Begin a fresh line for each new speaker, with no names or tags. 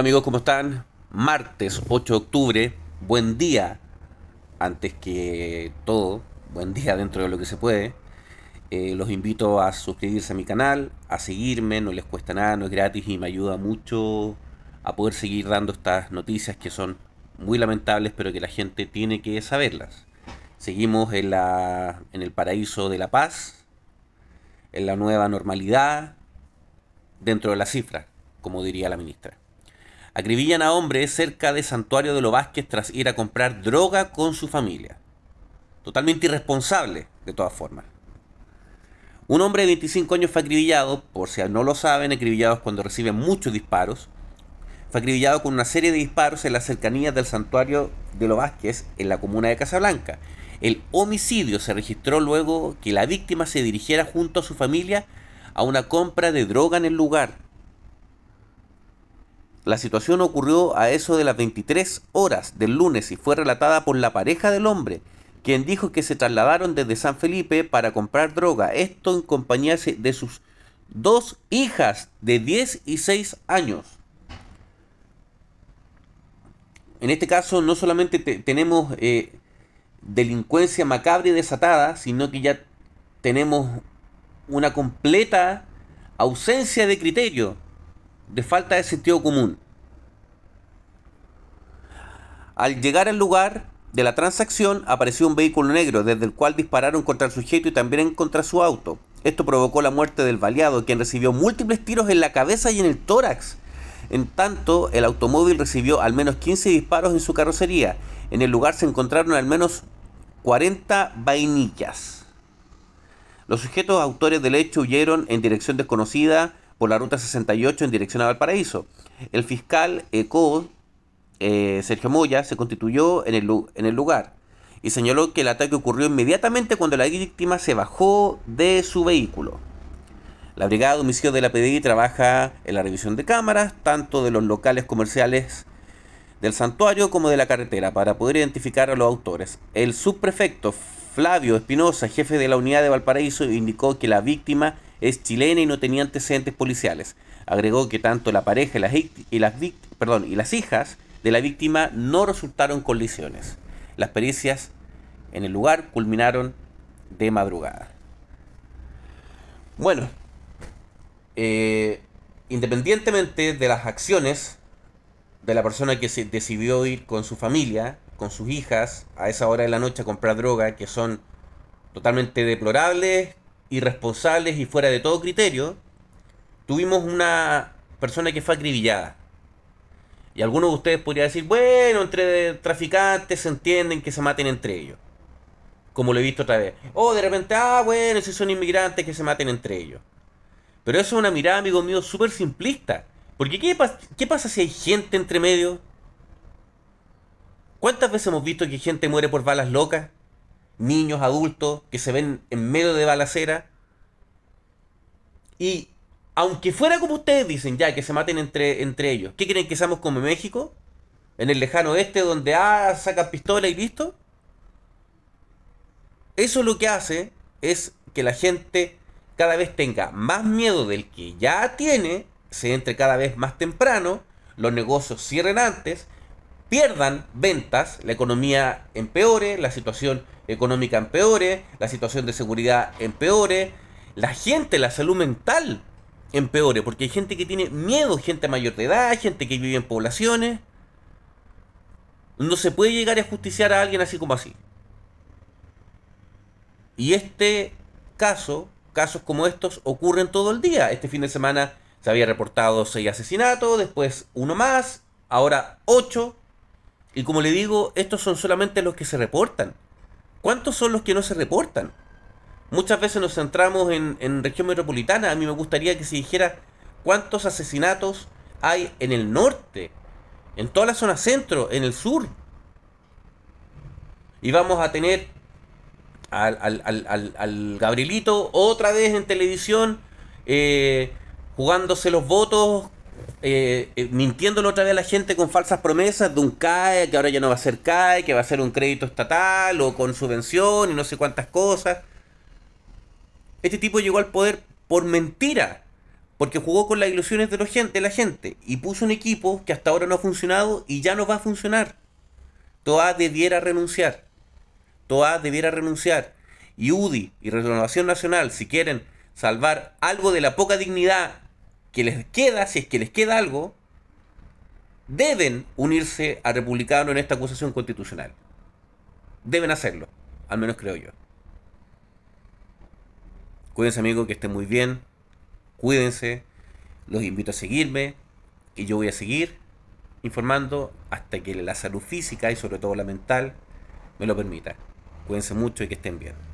Hola amigos, ¿cómo están? Martes 8 de octubre, buen día, antes que todo, buen día dentro de lo que se puede. Eh, los invito a suscribirse a mi canal, a seguirme, no les cuesta nada, no es gratis y me ayuda mucho a poder seguir dando estas noticias que son muy lamentables, pero que la gente tiene que saberlas. Seguimos en, en el paraíso de la paz, en la nueva normalidad, dentro de la cifra, como diría la ministra. Acribillan a hombre cerca del Santuario de los Vázquez tras ir a comprar droga con su familia. Totalmente irresponsable, de todas formas. Un hombre de 25 años fue acribillado, por si no lo saben, es cuando reciben muchos disparos. Fue acribillado con una serie de disparos en las cercanías del santuario de los Vázquez, en la comuna de Casablanca. El homicidio se registró luego que la víctima se dirigiera junto a su familia a una compra de droga en el lugar. La situación ocurrió a eso de las 23 horas del lunes y fue relatada por la pareja del hombre, quien dijo que se trasladaron desde San Felipe para comprar droga, esto en compañía de sus dos hijas de 10 y 6 años. En este caso no solamente tenemos eh, delincuencia macabra y desatada, sino que ya tenemos una completa ausencia de criterio de falta de sentido común. Al llegar al lugar de la transacción apareció un vehículo negro desde el cual dispararon contra el sujeto y también contra su auto. Esto provocó la muerte del baleado, quien recibió múltiples tiros en la cabeza y en el tórax. En tanto, el automóvil recibió al menos 15 disparos en su carrocería. En el lugar se encontraron al menos 40 vainillas. Los sujetos autores del hecho huyeron en dirección desconocida por la ruta 68 en dirección a Valparaíso. El fiscal ECO, eh, Sergio Moya, se constituyó en el, en el lugar y señaló que el ataque ocurrió inmediatamente cuando la víctima se bajó de su vehículo. La Brigada de homicidios de la PDI trabaja en la revisión de cámaras, tanto de los locales comerciales del santuario como de la carretera, para poder identificar a los autores. El subprefecto Flavio Espinosa, jefe de la unidad de Valparaíso, indicó que la víctima es chilena y no tenía antecedentes policiales. Agregó que tanto la pareja y las, y las, perdón, y las hijas de la víctima no resultaron con lesiones. Las pericias en el lugar culminaron de madrugada. Bueno, eh, independientemente de las acciones de la persona que se decidió ir con su familia, con sus hijas, a esa hora de la noche a comprar droga, que son totalmente deplorables, irresponsables y fuera de todo criterio, tuvimos una persona que fue acribillada. Y algunos de ustedes podría decir, bueno, entre traficantes se entienden que se maten entre ellos. Como lo he visto otra vez. O oh, de repente, ah, bueno, si son inmigrantes que se maten entre ellos. Pero eso es una mirada, amigo mío, súper simplista. Porque ¿qué, ¿qué pasa si hay gente entre medio? ¿Cuántas veces hemos visto que gente muere por balas locas? niños, adultos, que se ven en medio de balacera. Y aunque fuera como ustedes dicen, ya, que se maten entre, entre ellos, ¿qué creen que seamos como México? En el lejano oeste donde, ah, sacan pistola y listo. Eso lo que hace es que la gente cada vez tenga más miedo del que ya tiene, se entre cada vez más temprano, los negocios cierren antes pierdan ventas, la economía empeore, la situación económica empeore, la situación de seguridad empeore, la gente, la salud mental empeore, porque hay gente que tiene miedo, gente mayor de edad, gente que vive en poblaciones. No se puede llegar a justiciar a alguien así como así. Y este caso, casos como estos, ocurren todo el día. Este fin de semana se había reportado seis asesinatos, después uno más, ahora ocho. Y como le digo, estos son solamente los que se reportan. ¿Cuántos son los que no se reportan? Muchas veces nos centramos en, región metropolitana. A mí me gustaría que se dijera cuántos asesinatos hay en el norte, en toda la zona centro, en el sur. Y vamos a tener al, al, al Gabrielito otra vez en televisión, eh, jugándose los votos eh, eh otra vez a la gente con falsas promesas de un CAE, que ahora ya no va a ser CAE, que va a ser un crédito estatal o con subvención y no sé cuántas cosas. Este tipo llegó al poder por mentira, porque jugó con las ilusiones de la gente, de la gente y puso un equipo que hasta ahora no ha funcionado y ya no va a funcionar. Toa debiera renunciar. Toa debiera renunciar. Y UDI y Renovación Nacional, si quieren salvar algo de la poca dignidad que les queda, si es que les queda algo, deben unirse a Republicano en esta acusación constitucional. Deben hacerlo, al menos creo yo. Cuídense amigos, que estén muy bien. Cuídense. Los invito a seguirme, que yo voy a seguir informando hasta que la salud física y sobre todo la mental me lo permita. Cuídense mucho y que estén bien.